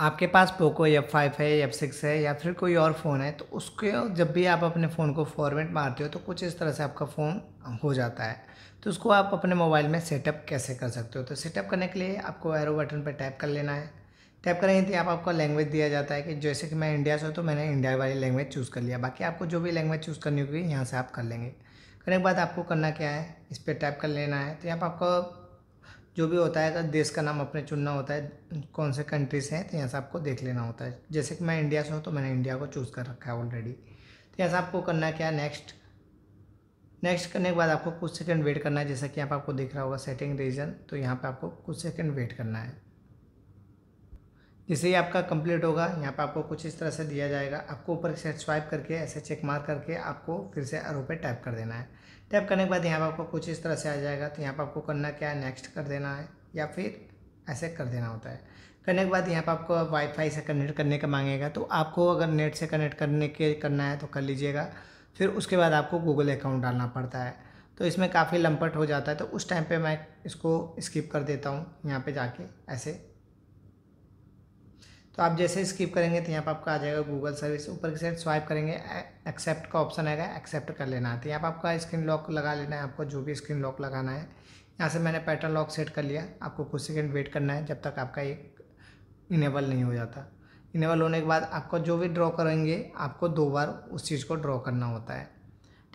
आपके पास Poco F five है एफ सिक्स है या फिर कोई और फ़ोन है तो उसके जब भी आप अपने फ़ोन को फॉर्मेट मारते हो तो कुछ इस तरह से आपका फ़ोन हो जाता है तो उसको आप अपने मोबाइल में सेटअप कैसे कर सकते हो तो सेटअप करने के लिए आपको एरो बटन पर टैप कर लेना है टैप करेंगे तो आप आपको लैंग्वेज दिया जाता है कि जैसे कि मैं इंडिया से हूँ तो मैंने इंडिया वाली लैंग्वेज चूज़ कर लिया बाकी आपको जो भी लैंग्वेज चूज़ करनी होगी यहाँ से आप कर लेंगे करने के बाद आपको करना क्या है इस पर टैप कर लेना है तो यहाँ पर आपको जो भी होता है अगर तो देश का नाम अपने चुनना होता है कौन से कंट्रीज हैं तो यहाँ से आपको देख लेना होता है जैसे कि मैं इंडिया से हूँ तो मैंने इंडिया को चूज़ कर रखा है ऑलरेडी तो यहाँ से आपको करना क्या नेक्स्ट नेक्स्ट करने के बाद आपको कुछ सेकंड वेट करना है जैसा कि यहाँ पर आपको दिख रहा होगा सेटिंग रीजन तो यहाँ पर आपको कुछ सेकंड वेट करना है जैसे ही आपका कंप्लीट होगा यहाँ पर आपको कुछ इस तरह से दिया जाएगा आपको ऊपर से स्वाइप करके ऐसे चेक मार करके आपको फिर से एरो पे टाइप कर देना है टाइप करने के बाद यहाँ पर आपको कुछ इस तरह से आ जाएगा तो यहाँ पर आपको करना क्या है नेक्स्ट कर देना है या फिर ऐसे कर देना होता है करने के बाद यहाँ पर आपको वाईफाई से कनेक्ट करने का मांगेगा तो आपको अगर नेट से कनेक्ट करने के करना है तो कर लीजिएगा फिर उसके बाद आपको गूगल अकाउंट डालना पड़ता है तो इसमें काफ़ी लंपट हो जाता है तो उस टाइम पे मैं इसको स्किप कर देता हूँ यहाँ पे जाके ऐसे तो आप जैसे स्किप करेंगे तो यहाँ पर आपका आ जाएगा गूगल सर्विस ऊपर की साइड स्वाइप करेंगे एक्सेप्ट का ऑप्शन आएगा एक्सेप्ट कर लेना है तो यहाँ पर आपका स्क्रीन लॉक लगा लेना है आपको जो भी स्क्रीन लॉक लगाना है यहाँ से मैंने पैटर्न लॉक सेट कर लिया आपको कुछ सेकेंड वेट करना है जब तक आपका ये इनेबल नहीं हो जाता इनेबल होने के बाद आपको जो भी ड्रॉ करेंगे आपको दो बार उस चीज़ को ड्रॉ करना होता है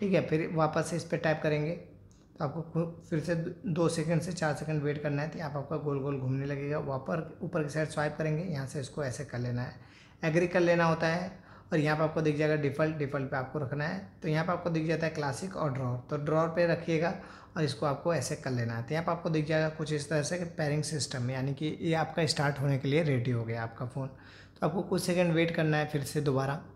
ठीक है फिर वापस इस पर टाइप करेंगे तो आपको फिर से दो सेकंड से चार सेकंड वेट करना है तो यहाँ पर आपका गोल गोल घूमने लगेगा वापर ऊपर की साइड स्वाइप करेंगे यहाँ से इसको ऐसे कर लेना है एग्री कर लेना होता है और यहाँ पर आपको दिख जाएगा डिफ़ल्ट डिफ़ल्ट पे आपको रखना है तो यहाँ पर आपको दिख जाता है क्लासिक और ड्रॉर तो ड्रॉर पे रखिएगा और इसको आपको ऐसे कर लेना है तो यहाँ पर आपको दिख जाएगा कुछ इस तरह से कि पैरिंग सिस्टम यानी कि ये आपका स्टार्ट होने के लिए रेडी हो गया आपका फ़ोन तो आपको कुछ सेकेंड वेट करना है फिर से दोबारा